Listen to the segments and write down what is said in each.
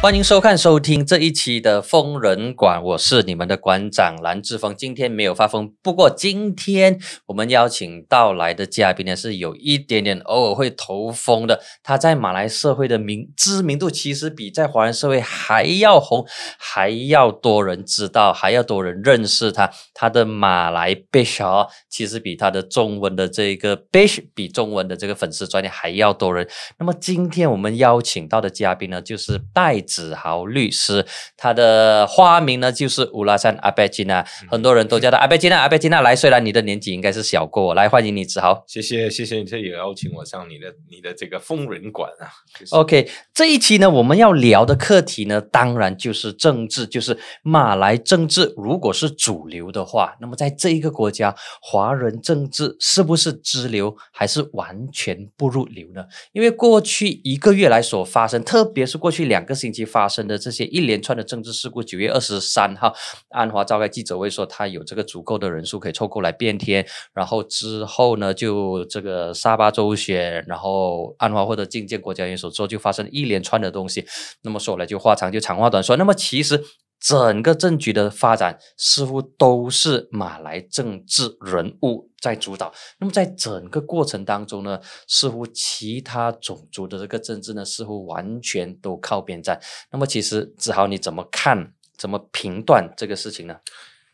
欢迎收看收听这一期的疯人馆，我是你们的馆长蓝志峰。今天没有发疯，不过今天我们邀请到来的嘉宾呢是有一点点偶尔会头风的。他在马来社会的名知名度其实比在华人社会还要红，还要多人知道，还要多人认识他。他的马来 b i s h 其实比他的中文的这个 b i s h 比中文的这个粉丝专业还要多人。那么今天我们邀请到的嘉宾呢，就是戴。子豪律师，他的花名呢就是乌拉山阿贝吉娜，很多人都叫他阿贝吉娜。阿贝吉娜，来，虽然你的年纪应该是小过我，来欢迎你，子豪。谢谢，谢谢你这也邀请我上你的你的这个疯人馆啊。OK，这一期呢，我们要聊的课题呢，当然就是政治，就是马来政治。如果是主流的话，那么在这一个国家，华人政治是不是支流，还是完全不入流呢？因为过去一个月来所发生，特别是过去两个星期。发生的这些一连串的政治事故，九月二十三号，安华召开记者会说他有这个足够的人数可以凑过来变天，然后之后呢就这个沙巴州选，然后安华获得觐见国家元首之后就发生一连串的东西，那么说来就话长，就长话短说，那么其实。整个政局的发展似乎都是马来政治人物在主导。那么，在整个过程当中呢，似乎其他种族的这个政治呢，似乎完全都靠边站。那么，其实子豪你怎么看？怎么评断这个事情呢？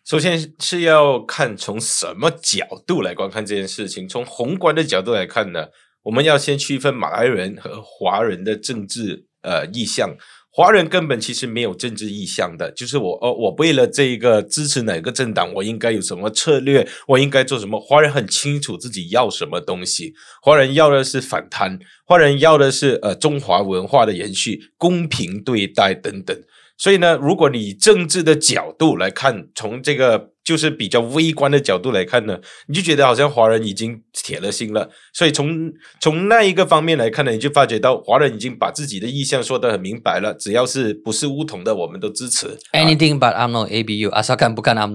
首先是要看从什么角度来观看这件事情。从宏观的角度来看呢，我们要先区分马来人和华人的政治呃意向。华人根本其实没有政治意向的，就是我，呃，我为了这个支持哪个政党，我应该有什么策略，我应该做什么？华人很清楚自己要什么东西，华人要的是反贪，华人要的是呃中华文化的延续、公平对待等等。所以呢，如果你以政治的角度来看，从这个。就是比较微观的角度来看呢，你就觉得好像华人已经铁了心了，所以从从那一个方面来看呢，你就发觉到华人已经把自己的意向说得很明白了，只要是不是乌统的，我们都支持。Anything but Amno A B U，阿萨干不看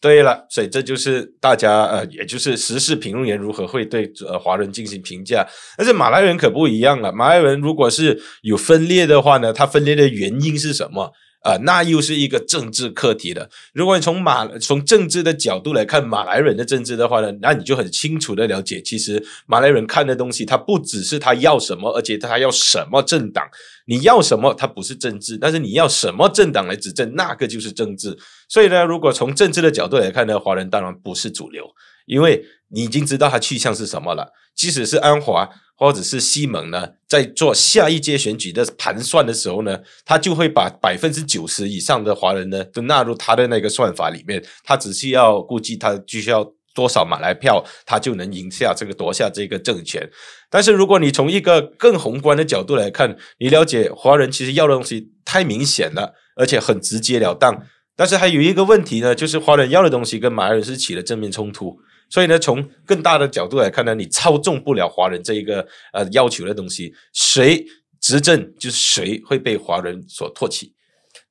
对了，所以这就是大家呃，也就是时事评论员如何会对呃华人进行评价。但是马来人可不一样了，马来人如果是有分裂的话呢，他分裂的原因是什么？啊，那又是一个政治课题了。如果你从马从政治的角度来看马来人的政治的话呢，那你就很清楚的了解，其实马来人看的东西，他不只是他要什么，而且他要什么政党。你要什么，他不是政治，但是你要什么政党来执政，那个就是政治。所以呢，如果从政治的角度来看呢，华人当然不是主流。因为你已经知道他去向是什么了，即使是安华或者是西蒙呢，在做下一届选举的盘算的时候呢，他就会把百分之九十以上的华人呢都纳入他的那个算法里面，他只需要估计他只需要多少马来票，他就能赢下这个夺下这个政权。但是如果你从一个更宏观的角度来看，你了解华人其实要的东西太明显了，而且很直截了当。但是还有一个问题呢，就是华人要的东西跟马来人是起了正面冲突。所以呢，从更大的角度来看呢，你操纵不了华人这一个呃要求的东西，谁执政就谁会被华人所唾弃。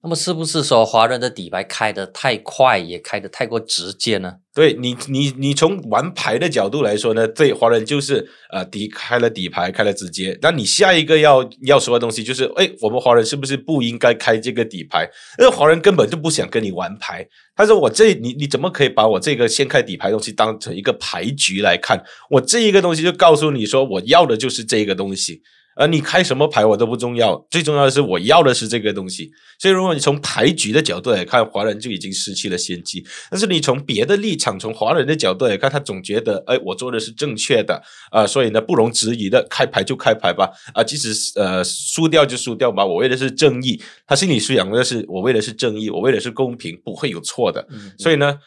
那么是不是说华人的底牌开得太快，也开得太过直接呢？对你，你，你从玩牌的角度来说呢，这华人就是呃底开了底牌，开了直接。那你下一个要要说的东西就是，哎，我们华人是不是不应该开这个底牌？因为华人根本就不想跟你玩牌。他说我这你你怎么可以把我这个先开底牌东西当成一个牌局来看？我这一个东西就告诉你说，我要的就是这个东西。而你开什么牌我都不重要，最重要的是我要的是这个东西。所以如果你从牌局的角度来看，华人就已经失去了先机。但是你从别的立场，从华人的角度来看，他总觉得哎，我做的是正确的啊，所以呢不容置疑的开牌就开牌吧，啊，即使呃输掉就输掉吧，我为的是正义。他心里是想的是我为的是正义，我为的是公平，不会有错的。所以呢，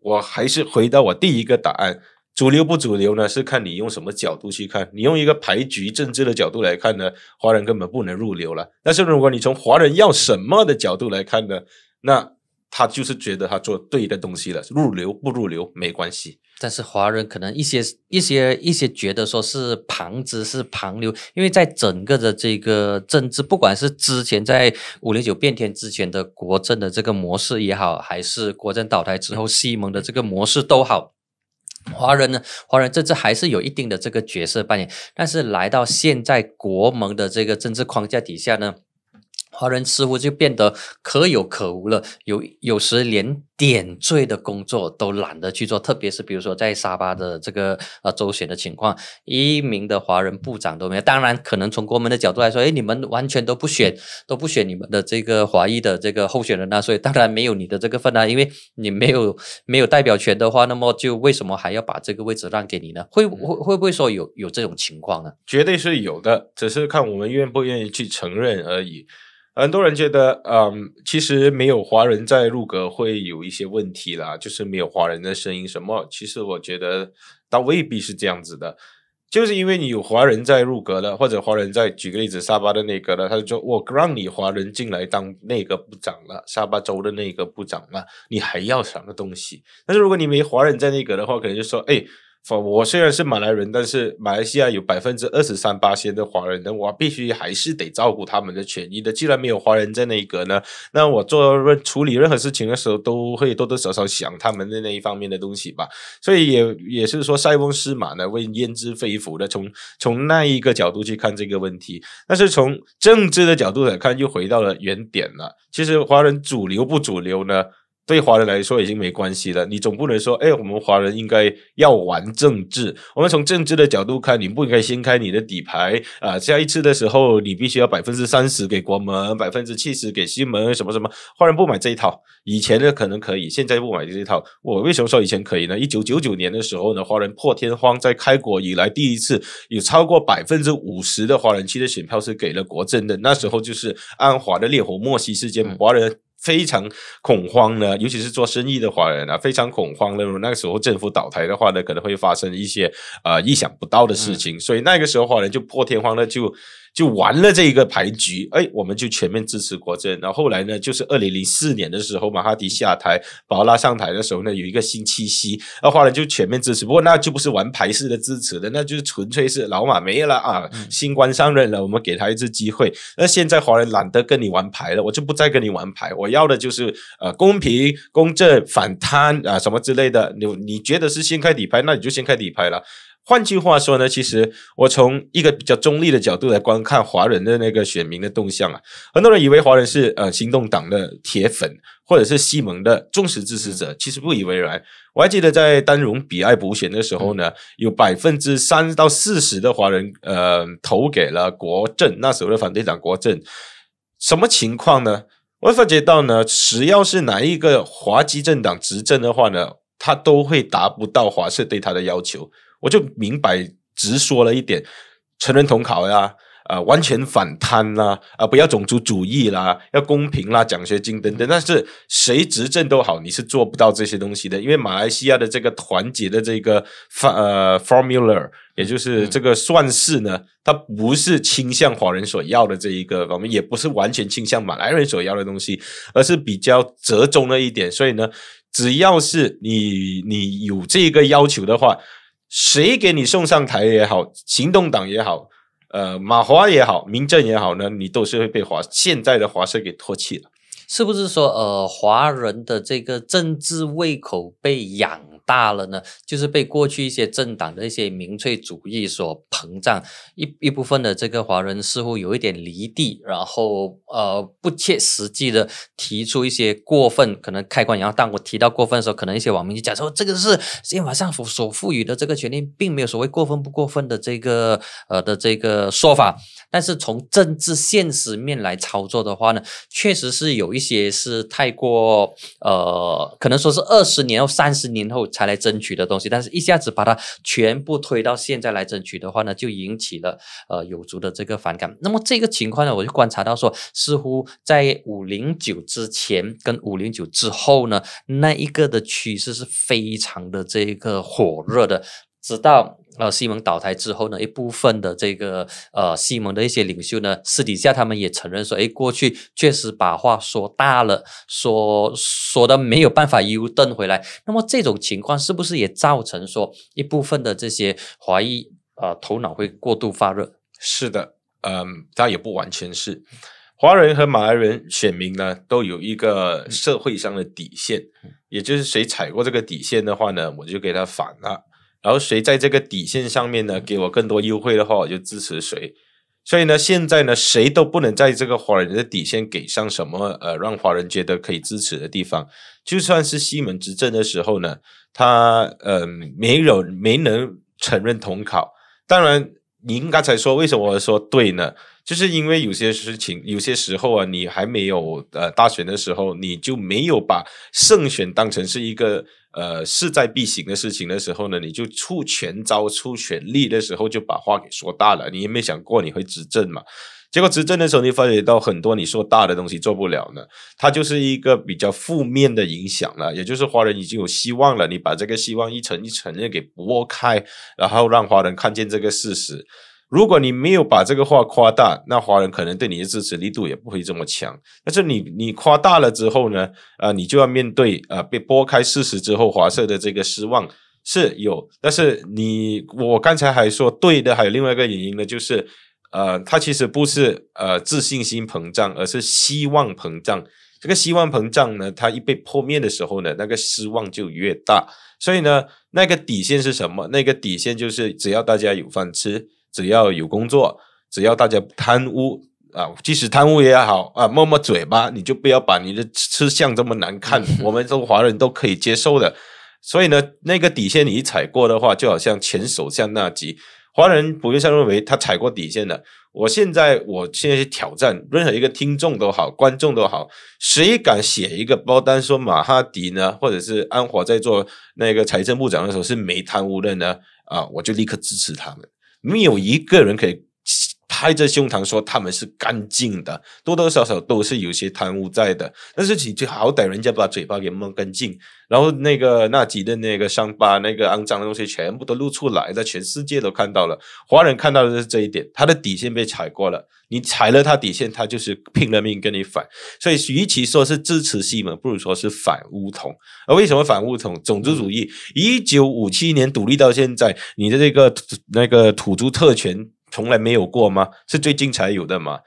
我还是回到我第一个答案。主流不主流呢？是看你用什么角度去看。你用一个牌局政治的角度来看呢，华人根本不能入流了。但是如果你从华人要什么的角度来看呢，那他就是觉得他做对的东西了。入流不入流没关系。但是华人可能一些一些一些觉得说是旁支是旁流，因为在整个的这个政治，不管是之前在五零九变天之前的国政的这个模式也好，还是国政倒台之后西蒙的这个模式都好。华人呢？华人政治还是有一定的这个角色扮演，但是来到现在国盟的这个政治框架底下呢？华人似乎就变得可有可无了，有有时连点缀的工作都懒得去做，特别是比如说在沙巴的这个呃周选的情况，一名的华人部长都没有。当然，可能从国门的角度来说，哎，你们完全都不选，都不选你们的这个华裔的这个候选人啊，所以当然没有你的这个份啊，因为你没有没有代表权的话，那么就为什么还要把这个位置让给你呢？会会会不会说有有这种情况呢？绝对是有的，只是看我们愿不愿意去承认而已。很多人觉得，嗯，其实没有华人在入阁会有一些问题啦，就是没有华人的声音什么。其实我觉得倒未必是这样子的，就是因为你有华人在入阁了，或者华人在举个例子，沙巴的内阁了，他就说，我让你华人进来当内阁部长了，沙巴州的内阁部长了，你还要什么东西？但是如果你没华人在内阁的话，可能就说，哎。我虽然是马来人，但是马来西亚有百分之二十三八先的华人的，我必须还是得照顾他们的权益的。既然没有华人在那一呢，那我做处理任何事情的时候，都会多多少少想他们的那一方面的东西吧。所以也也是说塞翁失马呢，为焉知非福的。从从那一个角度去看这个问题，但是从政治的角度来看，又回到了原点了。其实华人主流不主流呢？对华人来说已经没关系了。你总不能说，哎，我们华人应该要玩政治。我们从政治的角度看，你不应该掀开你的底牌啊！下一次的时候，你必须要百分之三十给国门，百分之七十给西门，什么什么。华人不买这一套。以前的可能可以，现在不买这套。我为什么说以前可以呢？一九九九年的时候呢，华人破天荒在开国以来第一次，有超过百分之五十的华人区的选票是给了国政的。那时候就是安华的烈火莫熄事件，华人。非常恐慌呢，尤其是做生意的华人啊，非常恐慌，认那个时候政府倒台的话呢，可能会发生一些呃意想不到的事情，所以那个时候华人就破天荒的就。就玩了这一个牌局，哎，我们就全面支持国政。然后后来呢，就是二零零四年的时候，马哈迪下台，宝拉上台的时候呢，有一个新七夕，那华人就全面支持。不过那就不是玩牌式的支持的，那就是纯粹是老马没了啊，新官上任了，我们给他一次机会。那现在华人懒得跟你玩牌了，我就不再跟你玩牌，我要的就是呃公平公正反贪啊什么之类的。你你觉得是先开底牌，那你就先开底牌了。换句话说呢，其实我从一个比较中立的角度来观看华人的那个选民的动向啊，很多人以为华人是呃行动党的铁粉，或者是西蒙的忠实支持者，其实不以为然。我还记得在丹绒比爱补选的时候呢，有百分之三到四十的华人呃投给了国政，那时候的反对党国政，什么情况呢？我发觉到呢，只要是哪一个华籍政党执政的话呢，他都会达不到华社对他的要求。我就明白直说了一点：成人统考呀，啊，完全反贪啦，啊，不要种族主义啦，要公平啦，奖学金等等。但是谁执政都好，你是做不到这些东西的，因为马来西亚的这个团结的这个 f 呃 formula，也就是这个算式呢，它不是倾向华人所要的这一个方面，也不是完全倾向马来人所要的东西，而是比较折中了一点。所以呢，只要是你你有这个要求的话。谁给你送上台也好，行动党也好，呃，马华也好，民政也好呢，你都是会被华现在的华社给唾弃了，是不是说呃华人的这个政治胃口被养？大了呢，就是被过去一些政党的一些民粹主义所膨胀，一一部分的这个华人似乎有一点离地，然后呃不切实际的提出一些过分，可能开关。然后当我提到过分的时候，可能一些网民就讲说，这个是宪法上所赋予的这个权利，并没有所谓过分不过分的这个呃的这个说法。但是从政治现实面来操作的话呢，确实是有一些是太过呃，可能说是二十年后、三十年后才来争取的东西，但是一下子把它全部推到现在来争取的话呢，就引起了呃有足的这个反感。那么这个情况呢，我就观察到说，似乎在五零九之前跟五零九之后呢，那一个的趋势是非常的这个火热的。直到呃西蒙倒台之后呢，一部分的这个呃西蒙的一些领袖呢，私底下他们也承认说，哎，过去确实把话说大了，说说的没有办法 u 瞪回来。那么这种情况是不是也造成说一部分的这些华裔啊头脑会过度发热？是的，嗯，但也不完全是。华人和马来人选民呢都有一个社会上的底线，也就是谁踩过这个底线的话呢，我就给他反了。然后谁在这个底线上面呢？给我更多优惠的话，我就支持谁。所以呢，现在呢，谁都不能在这个华人的底线给上什么呃，让华人觉得可以支持的地方。就算是西门执政的时候呢，他呃没有没能承认统考。当然，您刚才说为什么说对呢？就是因为有些事情，有些时候啊，你还没有呃大选的时候，你就没有把胜选当成是一个。呃，势在必行的事情的时候呢，你就出全招、出全力的时候，就把话给说大了。你也没想过你会执政嘛？结果执政的时候，你发觉到很多你说大的东西做不了呢，它就是一个比较负面的影响了。也就是华人已经有希望了，你把这个希望一层一层的给剥开，然后让华人看见这个事实。如果你没有把这个话夸大，那华人可能对你的支持力度也不会这么强。但是你你夸大了之后呢？啊，你就要面对呃被拨开事实之后，华社的这个失望是有。但是你我刚才还说对的，还有另外一个原因呢，就是呃，他其实不是呃自信心膨胀，而是希望膨胀。这个希望膨胀呢，它一被破灭的时候呢，那个失望就越大。所以呢，那个底线是什么？那个底线就是只要大家有饭吃。只要有工作，只要大家不贪污啊，即使贪污也好啊，摸摸嘴巴，你就不要把你的吃相这么难看，我们中华人都可以接受的。所以呢，那个底线你一踩过的话，就好像前首相那集，华人不会上认为他踩过底线的。我现在我现在去挑战任何一个听众都好，观众都好，谁敢写一个包单说马哈迪呢，或者是安华在做那个财政部长的时候是没贪污的呢？啊，我就立刻支持他们。没有一个人可以。拍着胸膛说他们是干净的，多多少少都是有些贪污在的。但是你就好歹人家把嘴巴给抹干净，然后那个纳吉的那个伤疤、那个肮脏的东西全部都露出来了，全世界都看到了。华人看到的是这一点，他的底线被踩过了。你踩了他底线，他就是拼了命跟你反。所以，与其说是支持西门，不如说是反乌统。而为什么反乌统？种族主义。一九五七年独立到现在，你的这个那个土著特权。从来没有过吗？是最近才有的吗？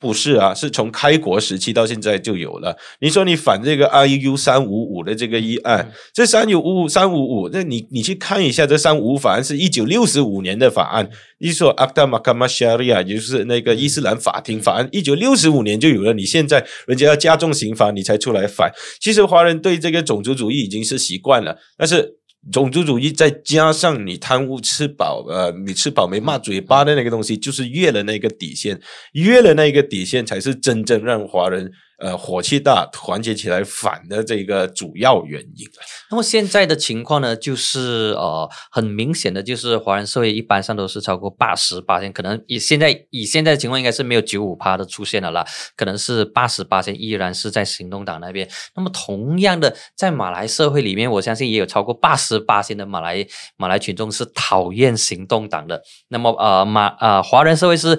不是啊，是从开国时期到现在就有了。你说你反这个 I U 三五五的这个议案，这三五五三五五，那你你去看一下，这三五五法案是一九六十五年的法案。你说阿塔马卡马西亚利亚，就是那个伊斯兰法庭法案，一九六十五年就有了。你现在人家要加重刑罚，你才出来反。其实华人对这个种族主义已经是习惯了，但是。种族主义再加上你贪污吃饱，呃，你吃饱没骂嘴巴的那个东西，就是越了那个底线，越了那个底线，才是真正让华人。呃，火气大，团结起来反的这个主要原因那么现在的情况呢，就是呃，很明显的就是华人社会一般上都是超过八十八千，可能以现在以现在的情况，应该是没有九五趴的出现了啦，可能是八十八千依然是在行动党那边。那么同样的，在马来社会里面，我相信也有超过八十八千的马来马来群众是讨厌行动党的。那么呃马呃华人社会是。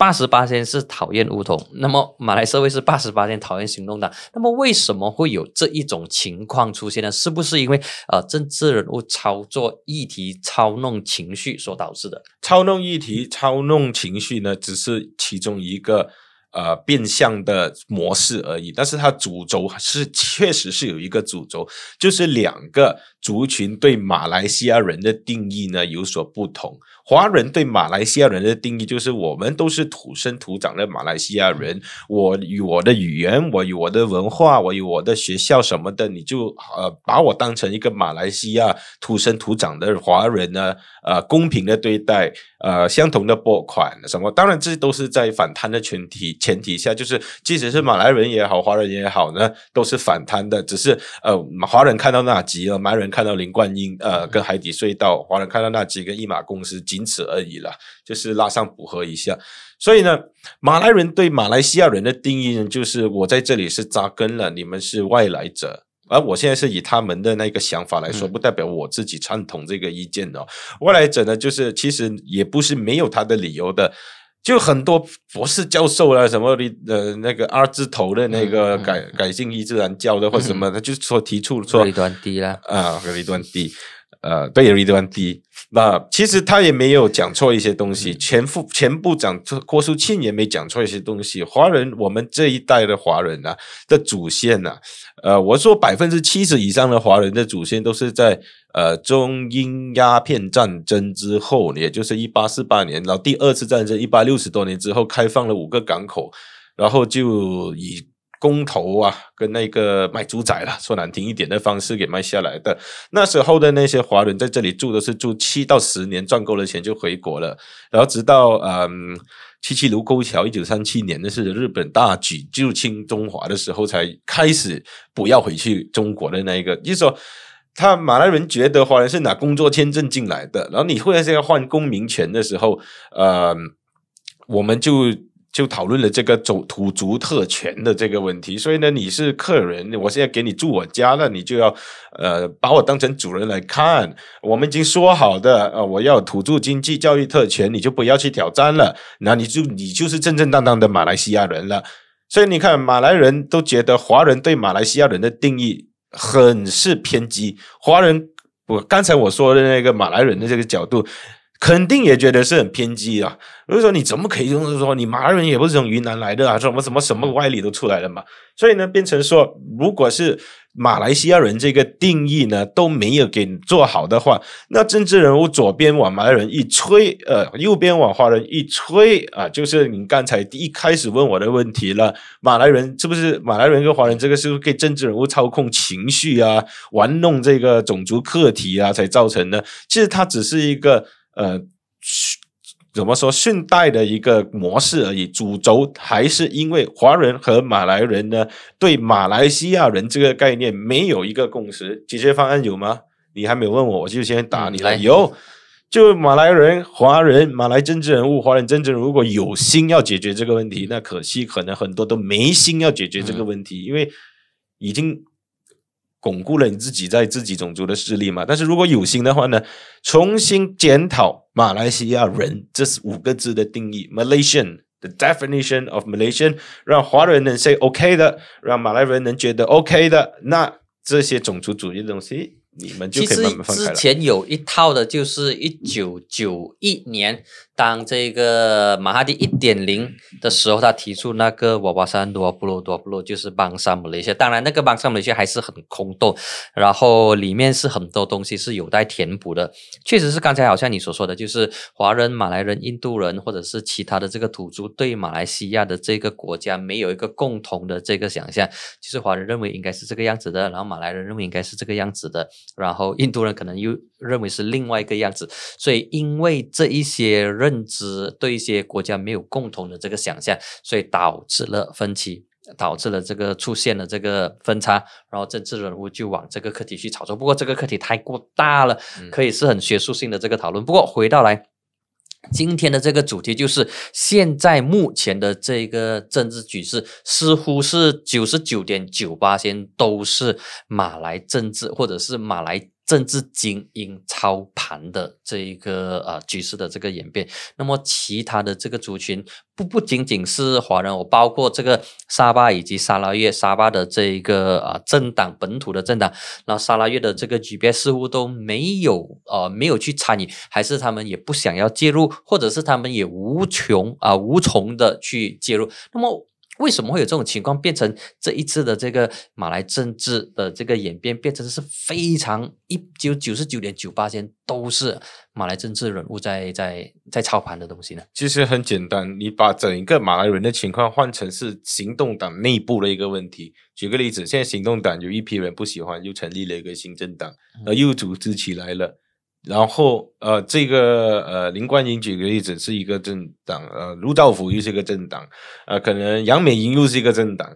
八十八天是讨厌梧统，那么马来社会是八十八天讨厌行动党，那么为什么会有这一种情况出现呢？是不是因为呃政治人物操作议题、操弄情绪所导致的？操弄议题、操弄情绪呢，只是其中一个。呃，变相的模式而已，但是它主轴是确实是有一个主轴，就是两个族群对马来西亚人的定义呢有所不同。华人对马来西亚人的定义就是我们都是土生土长的马来西亚人，我与我的语言，我与我的文化，我与我的学校什么的，你就呃把我当成一个马来西亚土生土长的华人呢，呃公平的对待，呃相同的拨款什么，当然这都是在反贪的群体。前提下，就是即使是马来人也好，华人也好呢，都是反贪的。只是呃，华人看到纳吉，了，马来人看到林冠英，呃，跟海底隧道，华人看到纳吉跟一马公司，仅此而已了，就是拉上补合一下。所以呢，马来人对马来西亚人的定义呢，就是我在这里是扎根了，你们是外来者。而我现在是以他们的那个想法来说，不代表我自己赞同这个意见哦。外来者呢，就是其实也不是没有他的理由的。就很多博士教授啦，什么的呃，那个二字头的那个改改姓伊斯兰教的或什么，他就说提出说，啊，隔离端低。呃，都有一段 D。那其实他也没有讲错一些东西，前副前部长郭淑庆也没讲错一些东西。华人，我们这一代的华人啊的祖先呐，呃，我说百分之七十以上的华人的祖先都是在呃中英鸦片战争之后，也就是一八四八年，然后第二次战争一八六十多年之后，开放了五个港口，然后就以。公投啊，跟那个卖猪仔了，说难听一点的方式给卖下来的。那时候的那些华人在这里住都是住七到十年，赚够了钱就回国了。然后直到嗯，七七卢沟桥，一九三七年，那是日本大举入侵中华的时候，才开始不要回去中国的那一个。就是说，他马来人觉得华人是拿工作签证进来的，然后你会来是要换公民权的时候，呃，我们就。就讨论了这个种土族特权的这个问题，所以呢，你是客人，我现在给你住我家，了，你就要呃把我当成主人来看。我们已经说好的，呃，我要土著经济教育特权，你就不要去挑战了。那你就你就是正正当当的马来西亚人了。所以你看，马来人都觉得华人对马来西亚人的定义很是偏激。华人，我刚才我说的那个马来人的这个角度。肯定也觉得是很偏激啊！就是说，你怎么可以用说你马来人也不是从云南来的啊？什么什么什么歪理都出来了嘛！所以呢，变成说，如果是马来西亚人这个定义呢都没有给做好的话，那政治人物左边往马来人一吹，呃，右边往华人一吹啊，就是你刚才一开始问我的问题了：马来人是不是马来人跟华人这个是不是被政治人物操控情绪啊、玩弄这个种族课题啊才造成的？其实它只是一个。呃，怎么说顺带的一个模式而已。主轴还是因为华人和马来人呢，对马来西亚人这个概念没有一个共识。解决方案有吗？你还没有问我，我就先打你了。有，就马来人、华人、马来政治人物、华人政治人物，如果有心要解决这个问题，那可惜可能很多都没心要解决这个问题，因为已经。巩固了你自己在自己种族的势力嘛？但是如果有心的话呢，重新检讨马来西亚人这是五个字的定义，Malaysian The definition of m a l a y s i a n 让华人能 say OK 的，让马来人能觉得 OK 的，那这些种族主义的东西，你们其实之前有一套的，就是一九九一年。当这个马哈蒂一点零的时候，他提出那个瓦巴山多布鲁多布鲁，就是帮上姆雷西亚。当然，那个帮上马来西亚还是很空洞，然后里面是很多东西是有待填补的。确实是刚才好像你所说的就是华人、马来人、印度人，或者是其他的这个土著对马来西亚的这个国家没有一个共同的这个想象。就是华人认为应该是这个样子的，然后马来人认为应该是这个样子的，然后印度人可能又。认为是另外一个样子，所以因为这一些认知对一些国家没有共同的这个想象，所以导致了分歧，导致了这个出现了这个分差，然后政治人物就往这个课题去炒作。不过这个课题太过大了，可以是很学术性的这个讨论。不过回到来今天的这个主题，就是现在目前的这个政治局势，似乎是九十九点九八先都是马来政治，或者是马来。政治精英操盘的这一个呃局势的这个演变，那么其他的这个族群不不仅仅是华人，我包括这个沙巴以及沙拉越沙巴的这一个啊政党本土的政党，那沙拉越的这个级别似乎都没有呃没有去参与，还是他们也不想要介入，或者是他们也无穷啊无从的去介入，那么。为什么会有这种情况变成这一次的这个马来政治的这个演变变成是非常一九九十九点九八千都是马来政治人物在在在操盘的东西呢？其实很简单，你把整一个马来人的情况换成是行动党内部的一个问题。举个例子，现在行动党有一批人不喜欢，又成立了一个新政党，而又组织起来了。然后，呃，这个呃，林冠英举个例子是一个政党，呃，陆兆福又是一个政党，呃，可能杨美莹又是一个政党，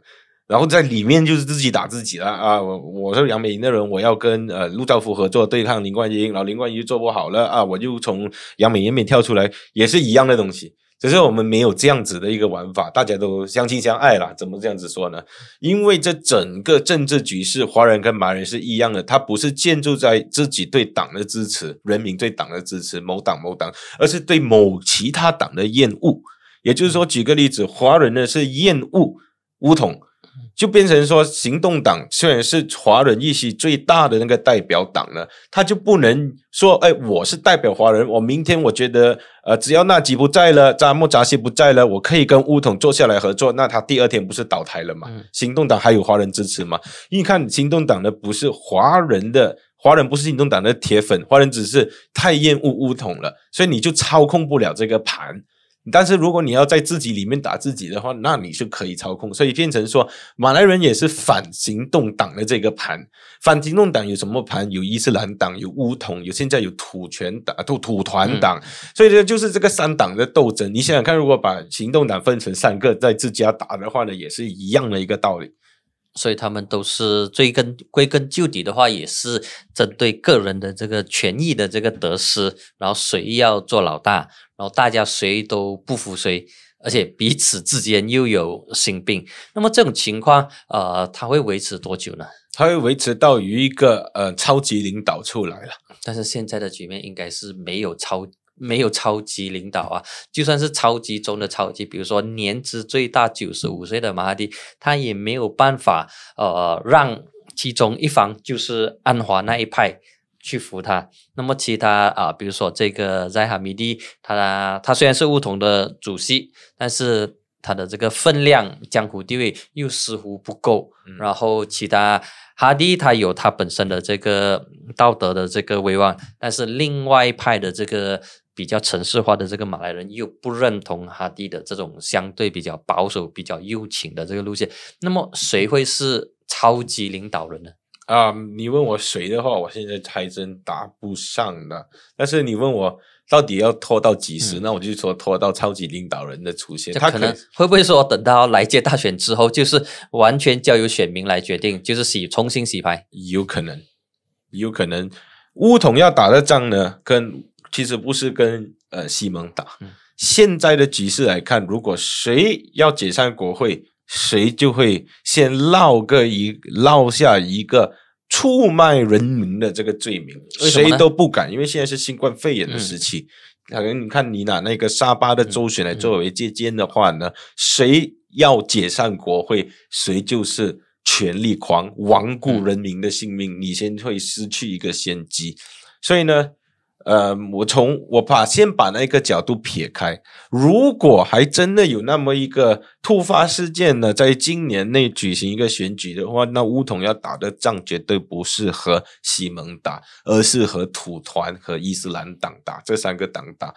然后在里面就是自己打自己了啊！我我是杨美莹的人，我要跟呃陆兆福合作对抗林冠英，然后林冠英做不好了啊，我就从杨美英面跳出来，也是一样的东西。只是我们没有这样子的一个玩法，大家都相亲相爱啦，怎么这样子说呢？因为这整个政治局势，华人跟马人是一样的，它不是建筑在自己对党的支持、人民对党的支持、某党某党，而是对某其他党的厌恶。也就是说，举个例子，华人呢是厌恶乌统。就变成说，行动党虽然是华人意识最大的那个代表党了，他就不能说，哎，我是代表华人，我明天我觉得，呃，只要纳吉不在了，扎莫扎西不在了，我可以跟乌统坐下来合作，那他第二天不是倒台了嘛？行动党还有华人支持吗？因为看行动党的不是华人的，华人不是行动党的铁粉，华人只是太厌恶乌统了，所以你就操控不了这个盘。但是如果你要在自己里面打自己的话，那你是可以操控，所以变成说，马来人也是反行动党的这个盘，反行动党有什么盘？有伊斯兰党，有乌统，有现在有土权党，土土团党，所以呢，就是这个三党的斗争。你想想看，如果把行动党分成三个，在自家打的话呢，也是一样的一个道理。所以他们都是追根归根究底的话，也是针对个人的这个权益的这个得失，然后谁要做老大，然后大家谁都不服谁，而且彼此之间又有心病。那么这种情况，呃，他会维持多久呢？他会维持到有一个呃超级领导出来了。但是现在的局面应该是没有超。没有超级领导啊，就算是超级中的超级，比如说年资最大九十五岁的马哈迪，他也没有办法呃让其中一方就是安华那一派去服他。那么其他啊，比如说这个在哈米蒂，他他虽然是巫统的主席，但是他的这个分量、江湖地位又似乎不够。然后其他哈迪他有他本身的这个道德的这个威望，但是另外一派的这个。比较城市化的这个马来人又不认同哈迪的这种相对比较保守、比较右倾的这个路线，那么谁会是超级领导人呢？啊，你问我谁的话，我现在还真答不上了。但是你问我到底要拖到几时，那我就说拖到超级领导人的出现。他可能会不会说等到来届大选之后，就是完全交由选民来决定，就是洗重新洗牌？有可能，有可能。乌统要打的仗呢，跟。其实不是跟呃西蒙打。现在的局势来看，如果谁要解散国会，谁就会先落个一落下一个出卖人民的这个罪名。谁都不敢，因为现在是新冠肺炎的时期。可能你看，你拿那个沙巴的周旋来作为借鉴的话呢，谁要解散国会，谁就是权力狂亡顾人民的性命，你先会失去一个先机。所以呢。呃，我从我把先把那一个角度撇开，如果还真的有那么一个突发事件呢，在今年内举行一个选举的话，那乌统要打的仗绝对不是和西蒙打，而是和土团和伊斯兰党打这三个党打。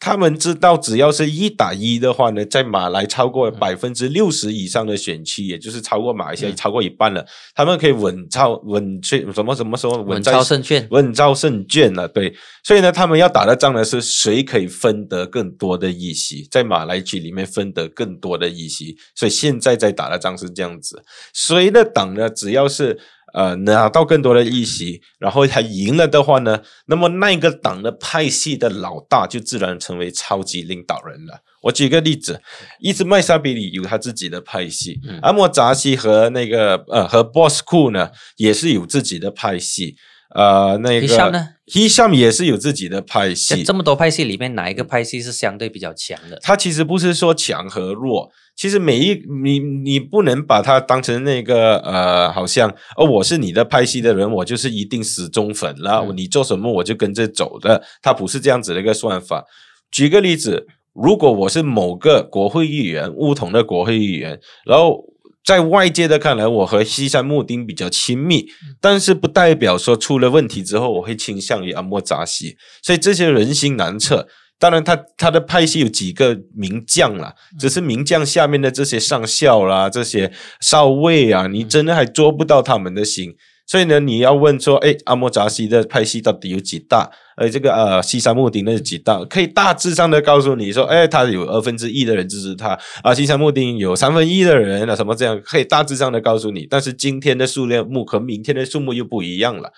他们知道，只要是一打一的话呢，在马来超过百分之六十以上的选区，也就是超过马来西亚超过一半了，他们可以稳超稳胜，什么什么什么稳超胜券，稳超胜券了。对，所以呢，他们要打的仗呢，是谁可以分得更多的利席，在马来区里面分得更多的利席。所以现在在打的仗是这样子，谁的党呢？只要是。呃，拿到更多的利息，然后他赢了的话呢，那么那个党的派系的老大就自然成为超级领导人了。我举个例子，一直麦莎比里有他自己的派系，阿莫扎西和那个呃和博斯库呢也是有自己的派系。呃，那个 Heam 呢，Heam 也是有自己的派系。这么多派系里面，哪一个派系是相对比较强的？他其实不是说强和弱。其实每一你你不能把它当成那个呃，好像哦，我是你的拍戏的人，我就是一定死忠粉了，你做什么我就跟着走的，它不是这样子的一个算法。举个例子，如果我是某个国会议员，乌统的国会议员，然后在外界的看来，我和西山木丁比较亲密，但是不代表说出了问题之后我会倾向于阿莫扎西，所以这些人心难测。当然，他他的派系有几个名将啦，只是名将下面的这些上校啦、这些少尉啊，你真的还捉不到他们的心。所以呢，你要问说，哎，阿莫扎西的派系到底有几大？而这个呃，西山木丁那是几大？可以大致上的告诉你，说，哎，他有二分之一的人支持他，啊，西山木丁有三分一的人啊，什么这样可以大致上的告诉你。但是今天的数量目和明天的数目又不一样了。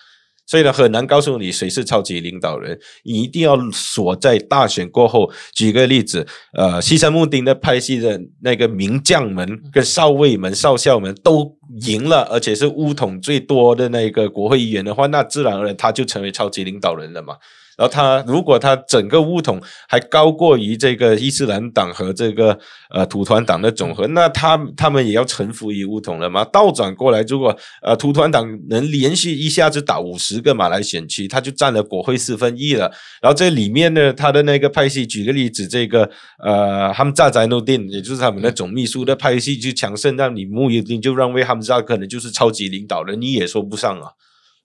所以呢，很难告诉你谁是超级领导人。你一定要锁在大选过后。举个例子，呃，西山木丁的派系的那个名将们、跟少尉们、少校们都赢了，而且是乌统最多的那个国会议员的话，那自然而然他就成为超级领导人了嘛。然后他如果他整个物统还高过于这个伊斯兰党和这个呃土团党的总和，那他他们也要臣服于乌统了吗？倒转过来，如果呃土团党能连续一下子打五十个马来选区，他就占了国会四分一了。然后这里面呢，他的那个派系，举个例子，这个呃，他们扎宰诺丁，也就是他们的总秘书的派系就强盛到你穆尤丁就让为他们扎可能就是超级领导人，你也说不上啊。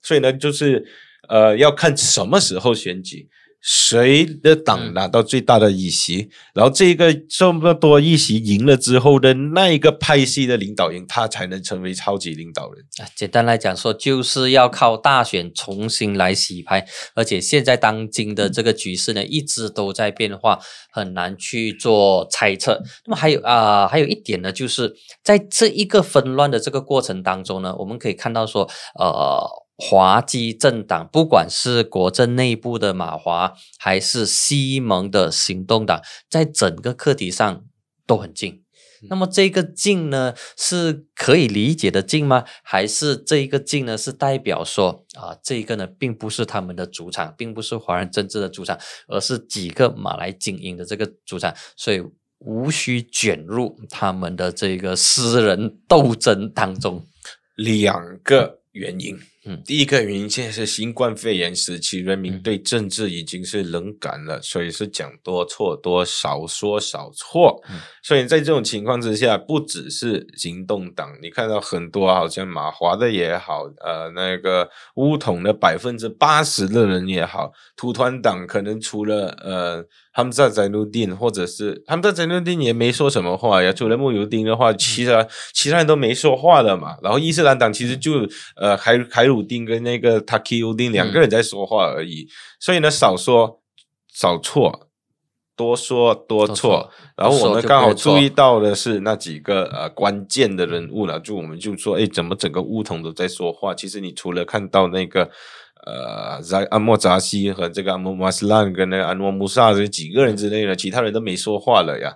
所以呢，就是。呃，要看什么时候选举，谁的党拿到最大的议席，然后这个这么多议席赢了之后的那一个派系的领导人，他才能成为超级领导人。简单来讲说，就是要靠大选重新来洗牌，而且现在当今的这个局势呢，一直都在变化，很难去做猜测。那么还有啊，还有一点呢，就是在这一个纷乱的这个过程当中呢，我们可以看到说，呃。华基政党，不管是国政内部的马华，还是西盟的行动党，在整个课题上都很近。那么这个近呢，是可以理解的近吗？还是这一个近呢，是代表说啊，这个呢，并不是他们的主场，并不是华人政治的主场，而是几个马来精英的这个主场，所以无需卷入他们的这个私人斗争当中。两个原因。第一个原因现在是新冠肺炎时期，人民对政治已经是冷感了，所以是讲多错多，少说少错。所以在这种情况之下，不只是行动党，你看到很多好像马华的也好，呃，那个乌统的百分之八十的人也好，土团党可能除了呃他们在在鲁丁或者是他们在在鲁丁也没说什么话，呀。除了穆尤丁的话，其他其他人都没说话的嘛。然后伊斯兰党其实就呃凯凯鲁布丁跟那个塔基乌丁两个人在说话而已，所以呢少说少错，多说多错。然后我们刚好注意到的是那几个呃关键的人物了，就我们就说哎，怎么整个乌统都在说话？其实你除了看到那个呃阿莫扎西和这个阿莫马斯兰跟那个阿诺穆萨这几个人之类的，其他人都没说话了呀。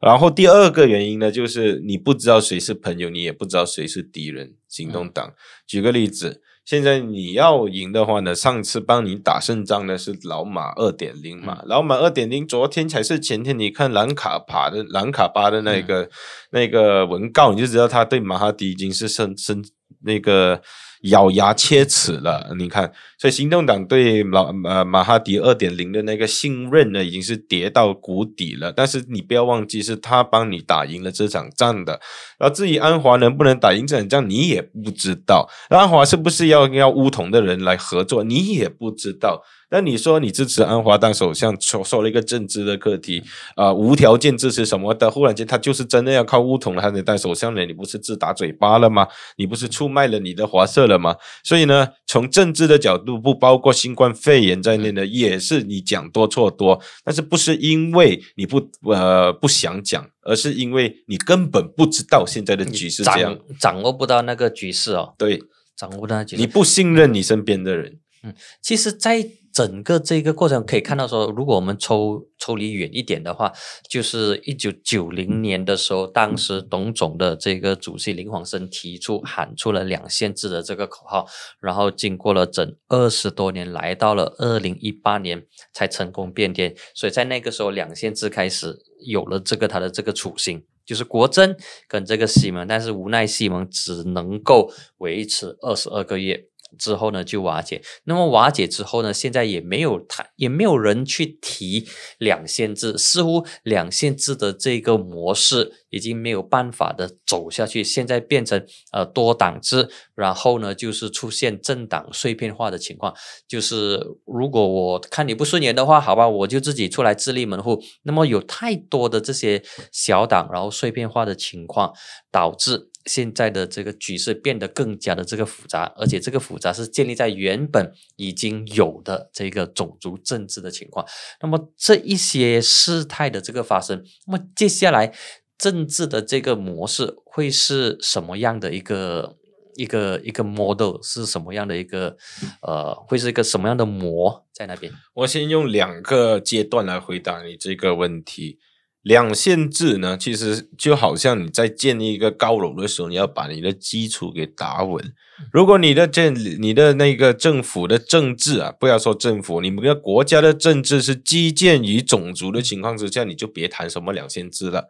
然后第二个原因呢，就是你不知道谁是朋友，你也不知道谁是敌人。行动党举个例子。现在你要赢的话呢？上次帮你打胜仗的是老马二点零嘛？老马二点零昨天才是前天，你看兰卡帕的兰卡巴的那个那个文告，你就知道他对马哈迪已经是深深那个。咬牙切齿了，你看，所以行动党对老马马哈迪二点零的那个信任呢，已经是跌到谷底了。但是你不要忘记，是他帮你打赢了这场仗的。然后至于安华能不能打赢这场仗，你也不知道。安华是不是要要乌同的人来合作，你也不知道。那你说你支持安华当首相，说说了一个政治的课题啊，无条件支持什么的，忽然间他就是真的要靠乌统能当首相呢？你不是自打嘴巴了吗？你不是出卖了你的华社了吗？所以呢，从政治的角度，不包括新冠肺炎在内的，也是你讲多错多。但是不是因为你不呃不想讲，而是因为你根本不知道现在的局势，掌掌握不到那个局势哦。对，掌握不局势，你不信任你身边的人。嗯，其实，在整个这个过程可以看到，说如果我们抽抽离远一点的话，就是一九九零年的时候，当时董总的这个主席林煌生提出喊出了两限制的这个口号，然后经过了整二十多年，来到了二零一八年才成功变天。所以在那个时候，两限制开始有了这个他的这个雏形，就是国珍跟这个西蒙，但是无奈西蒙只能够维持二十二个月。之后呢就瓦解，那么瓦解之后呢，现在也没有太，也没有人去提两线制，似乎两线制的这个模式已经没有办法的走下去，现在变成呃多党制，然后呢就是出现政党碎片化的情况，就是如果我看你不顺眼的话，好吧，我就自己出来自立门户。那么有太多的这些小党，然后碎片化的情况导致。现在的这个局势变得更加的这个复杂，而且这个复杂是建立在原本已经有的这个种族政治的情况。那么这一些事态的这个发生，那么接下来政治的这个模式会是什么样的一个一个一个 model？是什么样的一个呃，会是一个什么样的模在那边？我先用两个阶段来回答你这个问题。两线制呢，其实就好像你在建立一个高楼的时候，你要把你的基础给打稳。如果你的建，你的那个政府的政治啊，不要说政府，你们的国家的政治是基建于种族的情况之下，你就别谈什么两线制了。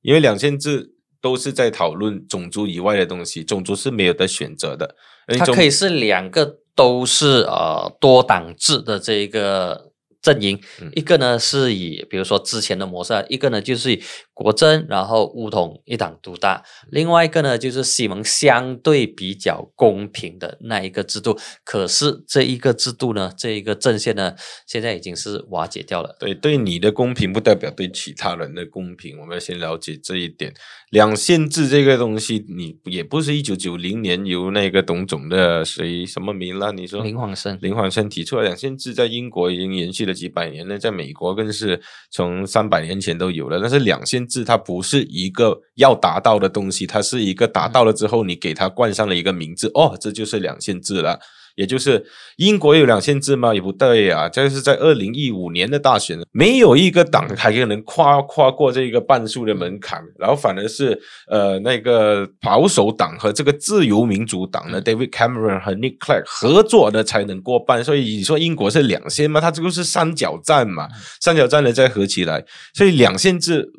因为两线制都是在讨论种族以外的东西，种族是没有的选择的。它可以是两个都是呃多党制的这一个。阵营一个呢是以比如说之前的模式，一个呢就是以国珍然后乌统一党独大，另外一个呢就是西蒙相对比较公平的那一个制度。可是这一个制度呢，这一个阵线呢，现在已经是瓦解掉了。对对，你的公平不代表对其他人的公平，我们要先了解这一点。两线制这个东西，你也不是一九九零年由那个董总的谁什么名了？你说林焕生，林焕生提出来两线制，在英国已经延续了几百年了，在美国更是从三百年前都有了。但是两线制它不是一个要达到的东西，它是一个达到了之后，你给它冠上了一个名字，哦，这就是两线制了。也就是英国有两线制吗？也不对啊！这是在二零一五年的大选，没有一个党还可能跨跨过这个半数的门槛，然后反而是呃那个保守党和这个自由民主党呢，David Cameron 和 Nick Clegg 合作呢才能过半。所以你说英国是两线吗？它这个是三角战嘛，三角战呢再合起来，所以两线制。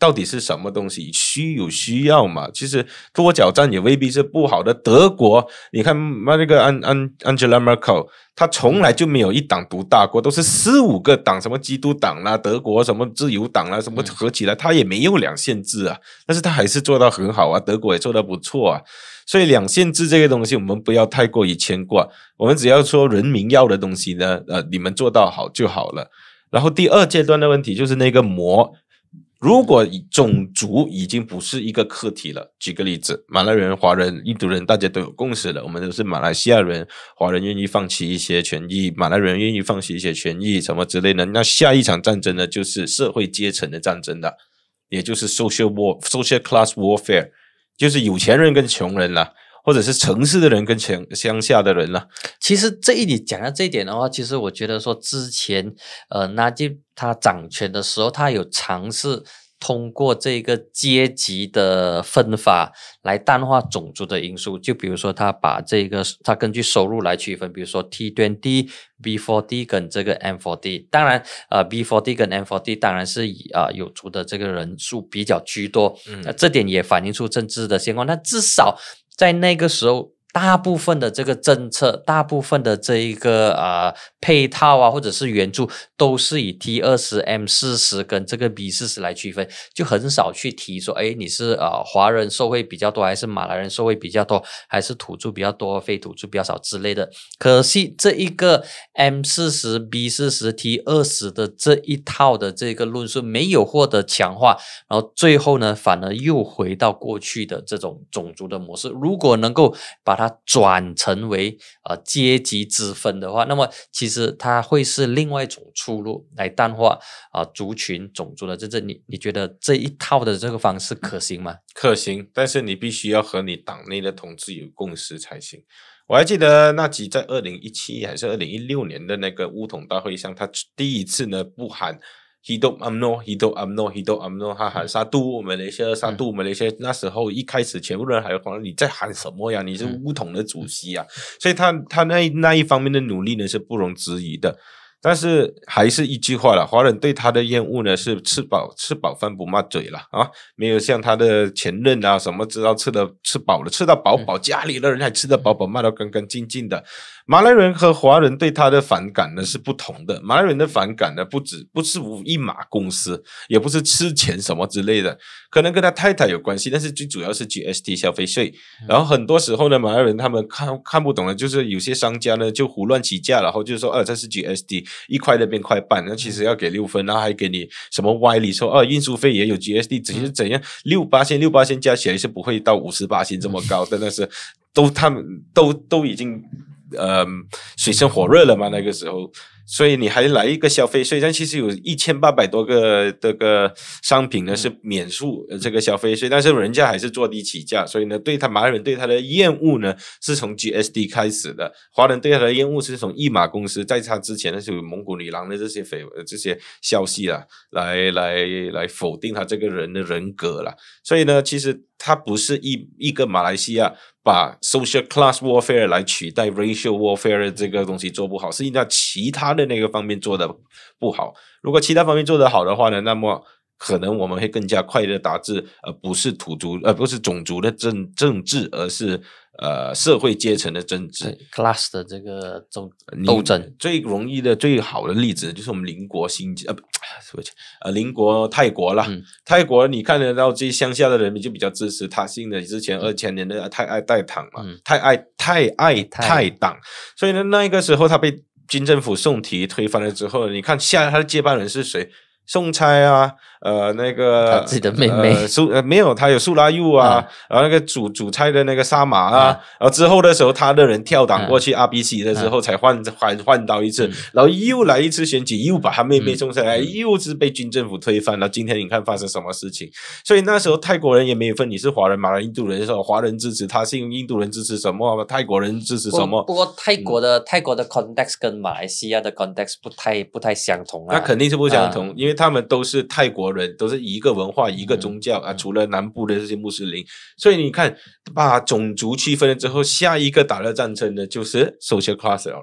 到底是什么东西？需有需要嘛？其实多角战也未必是不好的。德国，你看，那那个安安 Angela Merkel，他从来就没有一党独大，过，都是四五个党，什么基督党啦，德国什么自由党啦，什么合起来，他也没有两限制啊。但是他还是做到很好啊，德国也做得不错啊。所以两限制这个东西，我们不要太过于牵挂。我们只要说人民要的东西呢，呃，你们做到好就好了。然后第二阶段的问题就是那个魔。如果种族已经不是一个课题了，举个例子，马来人、华人、印度人，大家都有共识了，我们都是马来西亚人，华人愿意放弃一些权益，马来人愿意放弃一些权益，什么之类的。那下一场战争呢，就是社会阶层的战争了，也就是 social war，social class warfare，就是有钱人跟穷人了。或者是城市的人跟乡乡下的人了。其实这一里讲到这一点的话，其实我觉得说之前，呃，纳吉他掌权的时候，他有尝试通过这个阶级的分法来淡化种族的因素。就比如说，他把这个他根据收入来区分，比如说 T twenty、B forty 跟这个 M forty。当然，呃，B forty 跟 M forty 当然是以啊有族的这个人数比较居多。那这点也反映出政治的相关。那至少。在那个时候。大部分的这个政策，大部分的这一个呃配套啊，或者是援助，都是以 T 二十、M 四十跟这个 B 四十来区分，就很少去提说，哎，你是呃华人受惠比较多，还是马来人受惠比较多，还是土著比较多，非土著比较少之类的。可惜这一个 M 四十、B 四十、T 二十的这一套的这个论述没有获得强化，然后最后呢，反而又回到过去的这种种族的模式。如果能够把它转成为呃阶级之分的话，那么其实它会是另外一种出路来淡化啊族群种族的。就是你你觉得这一套的这个方式可行吗？可行，但是你必须要和你党内的同志有共识才行。我还记得那集在二零一七还是二零一六年的那个乌统大会上，他第一次呢不喊。don't i 阿姆诺，he 阿姆诺，t i 阿姆诺，他喊杀杜，我们那些杀杜，我们那些那时候一开始，全部人还要说你在喊什么呀？你是乌统的主席啊！所以他他那那一方面的努力呢是不容置疑的，但是还是一句话了，华人对他的厌恶呢是吃饱吃饱饭不骂嘴了啊，没有像他的前任啊什么知道吃的吃饱了，吃到饱饱，家里的人还吃得饱饱，骂到干干净净的。马来人和华人对他的反感呢是不同的。马来人的反感呢，不止不是五一马公司，也不是吃钱什么之类的，可能跟他太太有关系。但是最主要是 GST 消费税。然后很多时候呢，马来人他们看看不懂了，就是有些商家呢就胡乱起价，然后就是说，啊，这是 GST 一块的变块半，那其实要给六分，然后还给你什么歪理说，啊，运输费也有 GST，怎样怎样，六八千六八千加起来是不会到五十八千这么高的，那是都他们都都已经。呃，水深火热了嘛？那个时候，所以你还来一个消费税，但其实有一千八百多个这个商品呢是免呃、这个消费税，但是人家还是坐地起价，所以呢，对他马来人对他的厌恶呢是从 G S D 开始的，华人对他的厌恶是从一马公司在他之前那些蒙古女郎的这些绯闻、这些消息啊，来来来否定他这个人的人格了。所以呢，其实他不是一一个马来西亚。把 social class warfare 来取代 racial warfare 这个东西做不好，是因为其他的那个方面做的不好。如果其他方面做得好的话呢，那么可能我们会更加快乐的打制，而不是土族，而不是种族的政政治，而是。呃，社会阶层的争执，class 的这个斗斗争最容易的、最好的例子就是我们邻国新呃不，呃邻国泰国了。泰国你看得到，这些乡下的人民就比较支持他新的之前二千年的太爱泰党了，太爱太爱泰党。所以呢，那一个时候他被军政府送题推翻了之后，你看下他的接班人是谁？送差啊，呃，那个自己的妹妹，苏呃没有，他有苏拉柚啊，然后那个主主差的那个沙马啊，然后之后的时候，他的人跳档过去 RBC 的时候，才换换换到一次，然后又来一次选举，又把他妹妹送上来，又是被军政府推翻了。今天你看发生什么事情？所以那时候泰国人也没有分你是华人、马来印度人，说华人支持他，是用印度人支持什么，泰国人支持什么。不过泰国的泰国的 context 跟马来西亚的 context 不太不太相同啊，那肯定是不相同，因为。他们都是泰国人，都是一个文化一个宗教啊，除了南部的这些穆斯林。所以你看，把种族区分了之后，下一个打了战争的就是 social class 了。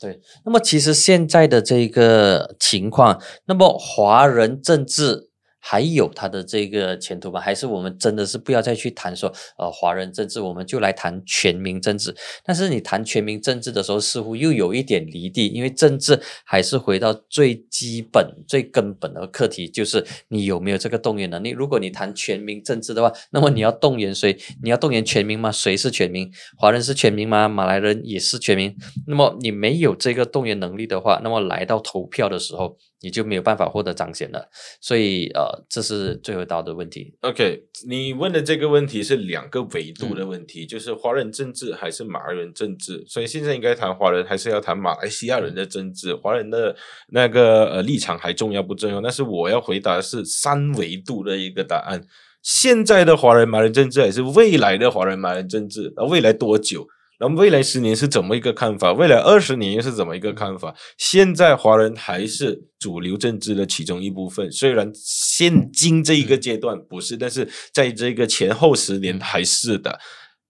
对，那么其实现在的这个情况，那么华人政治。还有他的这个前途吧，还是我们真的是不要再去谈说呃华人政治，我们就来谈全民政治。但是你谈全民政治的时候，似乎又有一点离地，因为政治还是回到最基本、最根本的课题，就是你有没有这个动员能力。如果你谈全民政治的话，那么你要动员谁？你要动员全民吗？谁是全民？华人是全民吗？马来人也是全民？那么你没有这个动员能力的话，那么来到投票的时候。你就没有办法获得彰显了，所以呃，这是最后一道的问题。OK，你问的这个问题是两个维度的问题，就是华人政治还是马来人政治？所以现在应该谈华人，还是要谈马来西亚人的政治？华人的那个呃立场还重要不重要？但是我要回答的是三维度的一个答案。现在的华人马来人政治还是未来的华人马来人政治？啊，未来多久？那么未来十年是怎么一个看法？未来二十年又是怎么一个看法？现在华人还是主流政治的其中一部分，虽然现今这一个阶段不是，但是在这个前后十年还是的，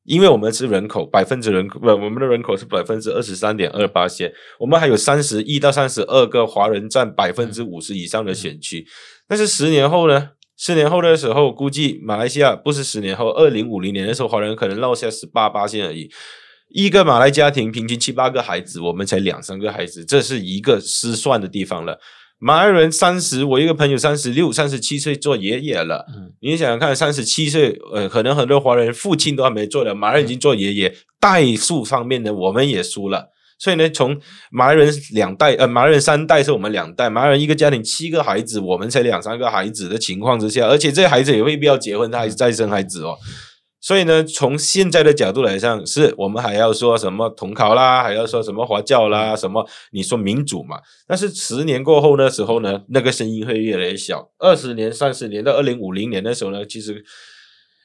因为我们是人口百分之人口不，我们的人口是百分之二十三点二八线，我们还有三十亿到三十二个华人占百分之五十以上的选区，但是十年后呢？十年后的时候，估计马来西亚不是十年后二零五零年的时候，华人可能落下十八八线而已。一个马来家庭平均七八个孩子，我们才两三个孩子，这是一个失算的地方了。马来人三十，我一个朋友三十六、三十七岁做爷爷了。嗯，你想想看，三十七岁，呃，可能很多华人父亲都还没做了，马来已经做爷爷。代数方面的我们也输了，所以呢，从马来人两代呃，马来人三代是我们两代，马来人一个家庭七个孩子，我们才两三个孩子的情况之下，而且这孩子也未必要结婚，他还再生孩子哦。所以呢，从现在的角度来上，是我们还要说什么统考啦，还要说什么华教啦，什么你说民主嘛？但是十年过后的时候呢，那个声音会越来越小。二十年、三十年到二零五零年的时候呢，其实。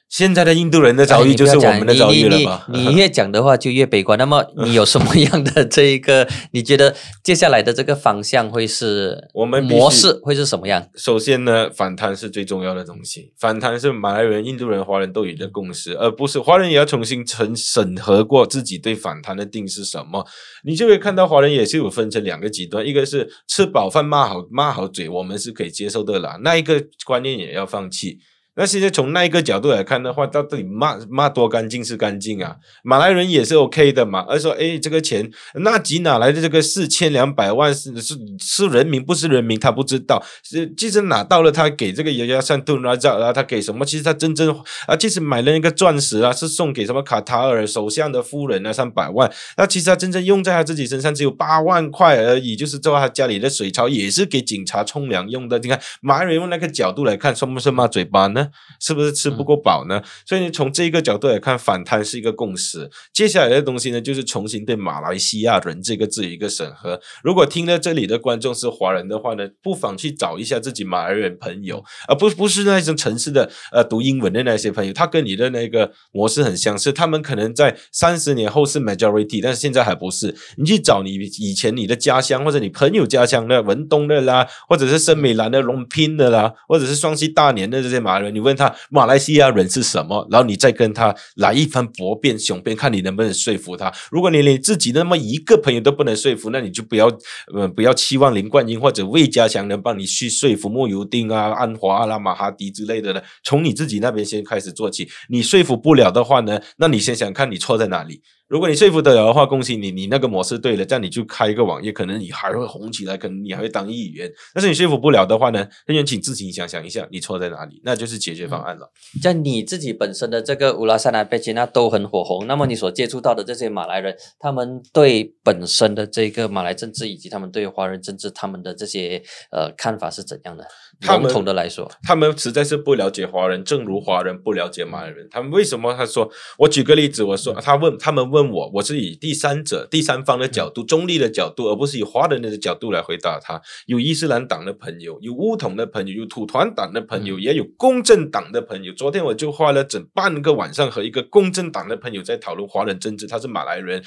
现在的印度人的遭遇就是我们的遭遇了吧？你你你越讲的话就越悲观。那么你有什么样的这一个？你觉得接下来的这个方向会是？我们模式会是什么样？首先呢，反弹是最重要的东西。反弹是马来人、印度人、华人都有的共识，而不是华人也要重新审审核过自己对反弹的定义是什么。你就会看到华人也是有分成两个极端，一个是吃饱饭骂好骂好嘴，我们是可以接受的啦，那一个观念也要放弃。那现在从那一个角度来看的话，到底骂骂多干净是干净啊，马来人也是 OK 的嘛。而说哎，这个钱纳吉哪来的这个四千两百万是是是人民不是人民，他不知道。是其实拿到了他给这个加山顿盾，扎，然啊他给什么？其实他真正啊，即使买了一个钻石啊，是送给什么卡塔尔首相的夫人啊，三百万。那其实他真正用在他自己身上只有八万块而已，就是做他家里的水槽也是给警察冲凉用的。你看马来人用那个角度来看，算不算骂嘴巴呢？是不是吃不够饱呢？所以你从这一个角度来看，反贪是一个共识。接下来的东西呢，就是重新对马来西亚人这个字一个审核。如果听到这里的观众是华人的话呢，不妨去找一下自己马来人朋友，而不不是那种城市的呃读英文的那些朋友，他跟你的那个模式很相似。他们可能在三十年后是 majority，但是现在还不是。你去找你以前你的家乡或者你朋友家乡的文东的啦，或者是森美兰的龙拼的啦，或者是双溪大年这些马来人。你问他马来西亚人是什么，然后你再跟他来一番驳辩雄辩，看你能不能说服他。如果你连自己那么一个朋友都不能说服，那你就不要呃不要期望林冠英或者魏家祥能帮你去说服莫尤丁啊、安华啊、拉马哈迪之类的呢。从你自己那边先开始做起。你说服不了的话呢，那你先想看你错在哪里。如果你说服得了的话，恭喜你，你那个模式对了，这样你就开一个网页，可能你还会红起来，可能你还会当议员。但是你说服不了的话呢，那就请自己想想一下，你错在哪里，那就是。解决方案了，在你自己本身的这个乌拉山南贝吉纳都很火红。那么你所接触到的这些马来人，他们对本身的这个马来政治以及他们对华人政治，他们的这些呃看法是怎样的？笼统的来说，他们实在是不了解华人，正如华人不了解马来人。他们为什么？他说，我举个例子，我说他问他们问我，我是以第三者、第三方的角度、中立的角度，而不是以华人的角度来回答他。有伊斯兰党的朋友，有乌统的朋友，有土团党的朋友，也有公正。政党的朋友，昨天我就花了整半个晚上和一个公正党的朋友在讨论华人政治。他是马来人，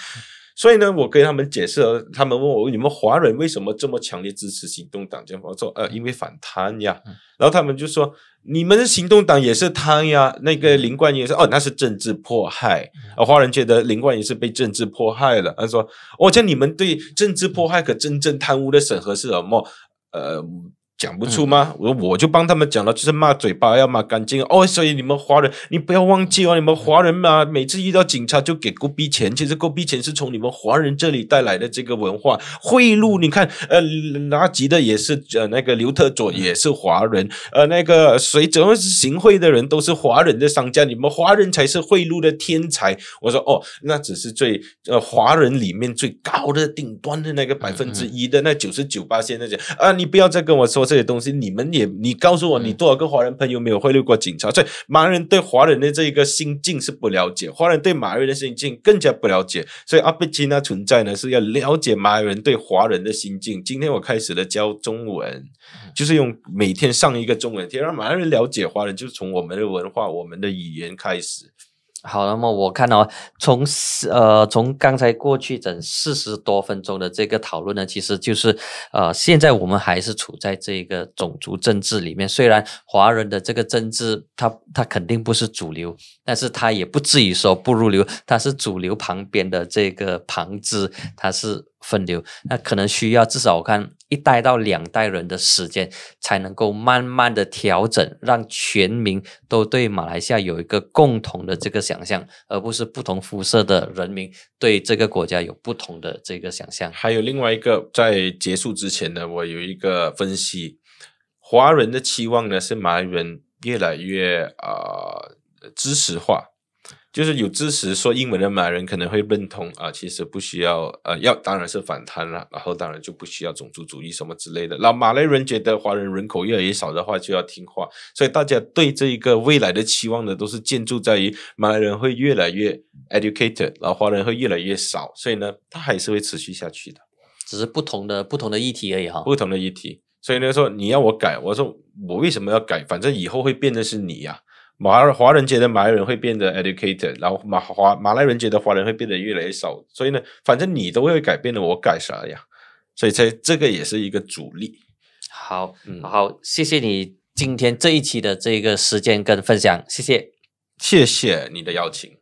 所以呢，我给他们解释，他们问我：你们华人为什么这么强烈支持行动党？这样我说：呃，因为反贪呀。然后他们就说：你们行动党也是贪呀。那个林冠英说：哦，那是政治迫害。啊，华人觉得林冠英是被政治迫害了。他说：哦，像你们对政治迫害，和真正贪污的审核是什么？呃。讲不出吗？我我就帮他们讲了，就是骂嘴巴要骂干净哦。所以你们华人，你不要忘记哦，你们华人嘛，每次遇到警察就给狗逼钱，其实狗逼钱是从你们华人这里带来的这个文化贿赂。你看，呃，拉吉的也是呃，那个刘特佐也是华人，呃，那个谁怎么是行贿的人都是华人的商家，你们华人才是贿赂的天才。我说哦，那只是最呃华人里面最高的顶端的那个百分之一的那九十九八线那些啊，你不要再跟我说。这些东西，你们也，你告诉我，你多少个华人朋友没有贿赂过警察？所以，马人对华人的这个心境是不了解，华人对马人的心境更加不了解。所以，阿贝金呢存在呢，是要了解马人对华人的心境。今天我开始了教中文，就是用每天上一个中文天，让马人了解华人，就是从我们的文化、我们的语言开始。好，那么我看到从呃从刚才过去整四十多分钟的这个讨论呢，其实就是呃现在我们还是处在这个种族政治里面。虽然华人的这个政治，它它肯定不是主流，但是它也不至于说不入流，它是主流旁边的这个旁支，它是。分流，那可能需要至少我看一代到两代人的时间，才能够慢慢的调整，让全民都对马来西亚有一个共同的这个想象，而不是不同肤色的人民对这个国家有不同的这个想象。还有另外一个，在结束之前呢，我有一个分析，华人的期望呢是马来人越来越啊知识化。就是有支持说英文的马来人可能会认同啊，其实不需要呃，要当然是反贪了，然后当然就不需要种族主义什么之类的。那马来人觉得华人人口越来越少的话，就要听话。所以大家对这一个未来的期望呢，都是建筑在于马来人会越来越 educated，然后华人会越来越少。所以呢，它还是会持续下去的。只是不同的不同的议题而已哈，不同的议题。所以呢，说你要我改，我说我为什么要改？反正以后会变的是你呀。马来华人觉得马来人会变得 educated，然后马华马来人觉得华人会变得越来越少，所以呢，反正你都会改变的，我改啥呀？所以这这个也是一个阻力。好，嗯，好，谢谢你今天这一期的这个时间跟分享，谢谢，谢谢你的邀请。